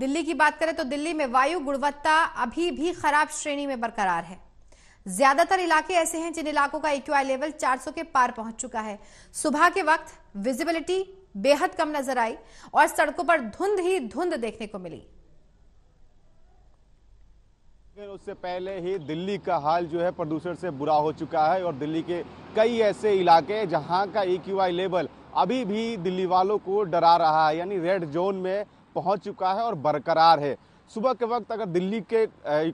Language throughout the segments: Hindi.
दिल्ली की बात करें तो दिल्ली में वायु गुणवत्ता अभी भी खराब श्रेणी में बरकरार है ज्यादातर इलाके ऐसे हैं जिन इलाकों का एक्यूआई लेवल 400 के पार पहुंच चुका है सुबह के वक्त विजिबिलिटी बेहद कम नजर आई और सड़कों पर धुंध ही धुंध देखने को मिली उससे पहले ही दिल्ली का हाल जो है प्रदूषण से बुरा हो चुका है और दिल्ली के कई ऐसे इलाके जहां का ई लेवल अभी भी दिल्ली वालों को डरा रहा है यानी रेड जोन में पहुंच चुका है और बरकरार है सुबह के वक्त अगर दिल्ली के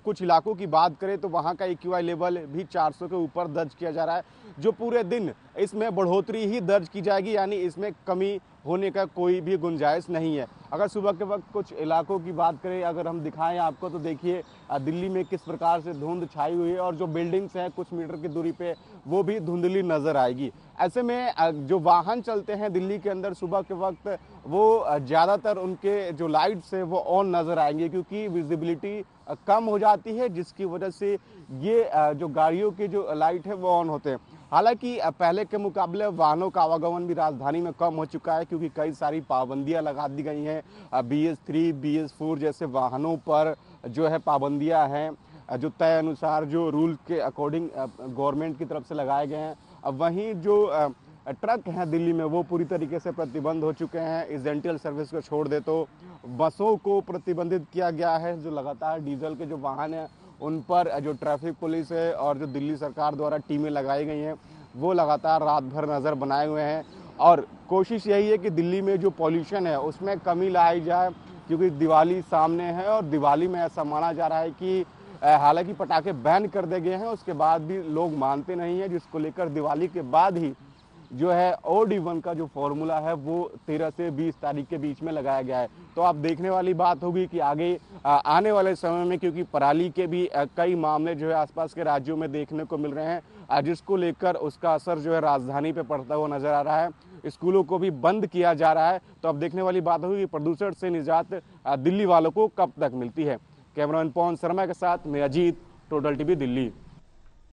कुछ इलाकों की बात करें तो वहां का ए लेवल भी 400 के ऊपर दर्ज किया जा रहा है जो पूरे दिन इसमें बढ़ोतरी ही दर्ज की जाएगी यानी इसमें कमी होने का कोई भी गुंजाइश नहीं है अगर सुबह के वक्त कुछ इलाकों की बात करें अगर हम दिखाएं आपको तो देखिए दिल्ली में किस प्रकार से धुंध छाई हुई है और जो बिल्डिंग्स हैं कुछ मीटर की दूरी पे वो भी धुंधली नज़र आएगी ऐसे में जो वाहन चलते हैं दिल्ली के अंदर सुबह के वक्त वो ज़्यादातर उनके जो लाइट्स हैं वो ऑन नज़र आएंगे क्योंकि विजिबिलिटी कम हो जाती है जिसकी वजह से ये जो गाड़ियों के जो लाइट है वो ऑन होते हैं हालांकि पहले के मुकाबले वाहनों का आवागमन भी राजधानी में कम हो चुका है क्योंकि कई सारी पाबंदियां लगा दी गई हैं B S three B S four जैसे वाहनों पर जो है पाबंदियां हैं जो तय अनुसार जो रूल के अकॉर्डिंग गवर्नमेंट की तरफ से लगाए गए हैं वहीं जो ट्रक हैं दिल्ली में वो पूरी तरीके से प्रतिबंध हो चुके हैं इजेंटियल सर्विस को छोड़ दे तो बसों को प्रतिबंधित किया गया है जो लगातार डीजल के जो वाहन हैं उन पर जो ट्रैफिक पुलिस है और जो दिल्ली सरकार द्वारा टीमें लगाई गई हैं वो लगातार रात भर नज़र बनाए हुए हैं और कोशिश यही है कि दिल्ली में जो पॉल्यूशन है उसमें कमी लाई जाए क्योंकि दिवाली सामने है और दिवाली में ऐसा माना जा रहा है कि हालांकि पटाखे बैन कर दिए गए हैं उसके बाद भी लोग मानते नहीं हैं जिसको लेकर दिवाली के बाद ही जो है ओ डी वन का जो फॉर्मूला है वो तेरह से बीस तारीख के बीच में लगाया गया है तो आप देखने वाली बात होगी कि आगे आने वाले समय में क्योंकि पराली के भी कई मामले जो है आसपास के राज्यों में देखने को मिल रहे हैं जिसको लेकर उसका असर जो है राजधानी पे पड़ता हुआ नजर आ रहा है स्कूलों को भी बंद किया जा रहा है तो अब देखने वाली बात होगी प्रदूषण से निजात दिल्ली वालों को कब तक मिलती है कैमरामैन पवन शर्मा के साथ मैं अजीत टोटल टीवी दिल्ली